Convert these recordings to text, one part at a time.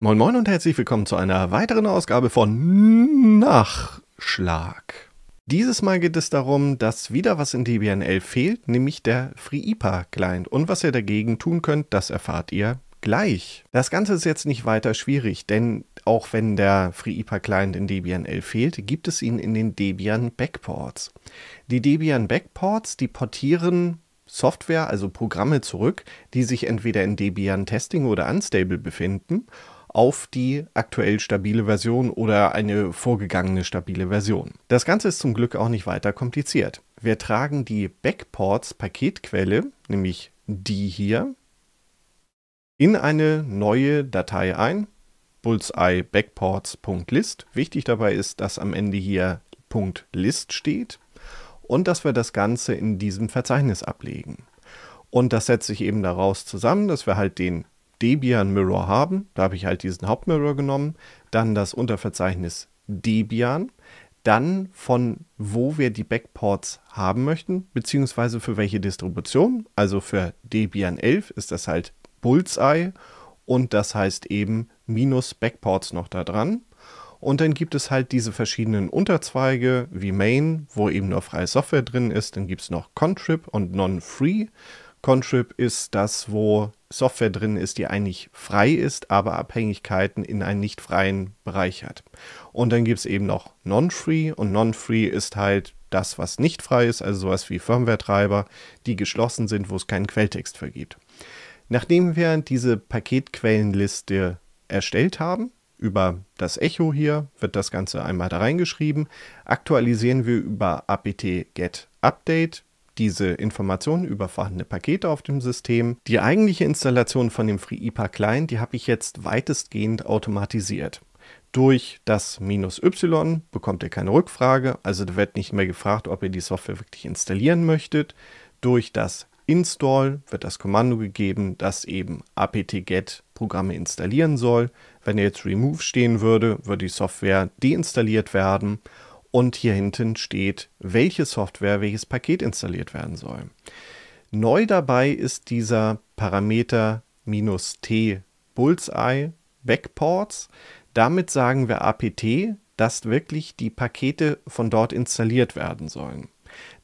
Moin Moin und herzlich willkommen zu einer weiteren Ausgabe von Nachschlag. Dieses Mal geht es darum, dass wieder was in Debian fehlt, nämlich der FreeIPA-Client. Und was ihr dagegen tun könnt, das erfahrt ihr gleich. Das Ganze ist jetzt nicht weiter schwierig, denn auch wenn der FreeIPA-Client in Debian 11 fehlt, gibt es ihn in den Debian Backports. Die Debian Backports, die portieren Software, also Programme zurück, die sich entweder in Debian Testing oder Unstable befinden auf die aktuell stabile Version oder eine vorgegangene stabile Version. Das Ganze ist zum Glück auch nicht weiter kompliziert. Wir tragen die Backports Paketquelle, nämlich die hier, in eine neue Datei ein, bullseye backports.list. Wichtig dabei ist, dass am Ende hier .list steht und dass wir das Ganze in diesem Verzeichnis ablegen. Und das setzt sich eben daraus zusammen, dass wir halt den Debian Mirror haben. Da habe ich halt diesen Hauptmirror genommen. Dann das Unterverzeichnis Debian. Dann von wo wir die Backports haben möchten, beziehungsweise für welche Distribution. Also für Debian 11 ist das halt Bullseye und das heißt eben minus Backports noch da dran. Und dann gibt es halt diese verschiedenen Unterzweige wie Main, wo eben nur freie Software drin ist. Dann gibt es noch Contrib und Non-Free. Contrib ist das, wo Software drin ist, die eigentlich frei ist, aber Abhängigkeiten in einen nicht freien Bereich hat. Und dann gibt es eben noch Non-Free und Non-Free ist halt das, was nicht frei ist, also sowas wie Firmware-Treiber, die geschlossen sind, wo es keinen Quelltext vergibt. Nachdem wir diese Paketquellenliste erstellt haben, über das Echo hier wird das Ganze einmal da reingeschrieben, aktualisieren wir über apt-get update diese Informationen über vorhandene Pakete auf dem System. Die eigentliche Installation von dem FreeIPA Client, die habe ich jetzt weitestgehend automatisiert. Durch das minus Y bekommt ihr keine Rückfrage, also da wird nicht mehr gefragt, ob ihr die Software wirklich installieren möchtet. Durch das Install wird das Kommando gegeben, das eben apt-get e Programme installieren soll. Wenn jetzt Remove stehen würde, würde die Software deinstalliert werden und hier hinten steht, welche Software, welches Paket installiert werden soll. Neu dabei ist dieser Parameter "-t Bullseye Backports. Damit sagen wir apt, dass wirklich die Pakete von dort installiert werden sollen.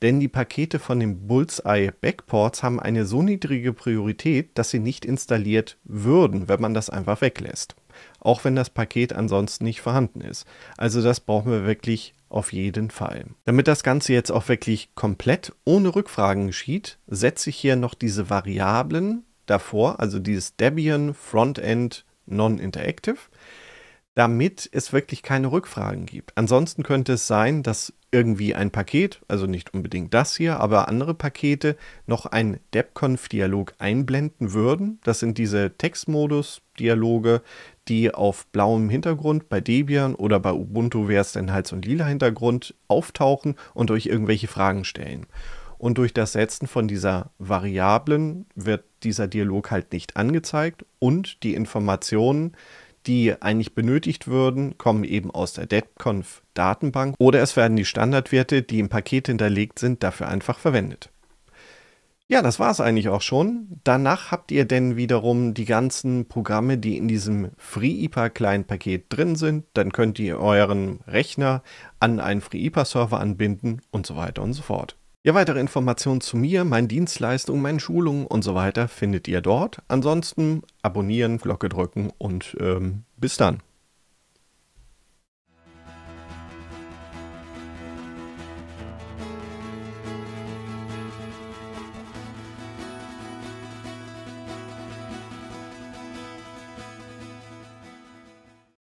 Denn die Pakete von den Bullseye Backports haben eine so niedrige Priorität, dass sie nicht installiert würden, wenn man das einfach weglässt auch wenn das Paket ansonsten nicht vorhanden ist. Also das brauchen wir wirklich auf jeden Fall. Damit das Ganze jetzt auch wirklich komplett ohne Rückfragen geschieht, setze ich hier noch diese Variablen davor, also dieses Debian Frontend Non-Interactive, damit es wirklich keine Rückfragen gibt. Ansonsten könnte es sein, dass irgendwie ein Paket, also nicht unbedingt das hier, aber andere Pakete noch einen DebConf-Dialog einblenden würden. Das sind diese Textmodus-Dialoge, die auf blauem Hintergrund bei Debian oder bei Ubuntu wäre es dann Hals- und lila Hintergrund auftauchen und euch irgendwelche Fragen stellen. Und durch das Setzen von dieser Variablen wird dieser Dialog halt nicht angezeigt und die Informationen, die eigentlich benötigt würden, kommen eben aus der DebConf-Datenbank oder es werden die Standardwerte, die im Paket hinterlegt sind, dafür einfach verwendet. Ja, das war es eigentlich auch schon. Danach habt ihr denn wiederum die ganzen Programme, die in diesem FreeIPA-Client-Paket drin sind. Dann könnt ihr euren Rechner an einen FreeIPA-Server anbinden und so weiter und so fort. Ja, weitere Informationen zu mir, meinen Dienstleistungen, meinen Schulungen und so weiter findet ihr dort. Ansonsten abonnieren, Glocke drücken und ähm, bis dann.